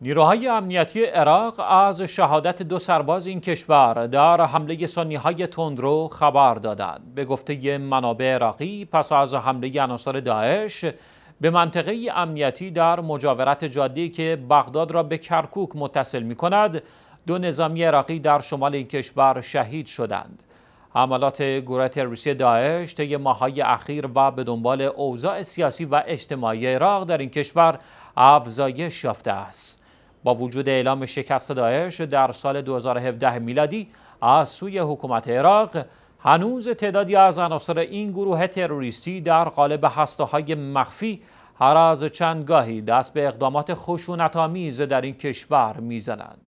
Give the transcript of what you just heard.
نیروهای امنیتی عراق از شهادت دو سرباز این کشور در حمله سنی های تندرو خبر دادند. به گفته منابع عراقی پس از حمله عناصر داعش به منطقه امنیتی در مجاورت جاده که بغداد را به کرکوک متصل می کند دو نظامی عراقی در شمال این کشور شهید شدند. عملات گروه تروریستی داعش طی ماهای اخیر و به دنبال اوضاع سیاسی و اجتماعی عراق در این کشور افزایش یافته است. با وجود اعلام شکست داعش در سال 2017 میلادی از سوی حکومت عراق هنوز تعدادی از عناصر این گروه تروریستی در قالب هستههای مخفی هر از چند گاهی دست به اقدامات خشونتآمیز در این کشور میزنند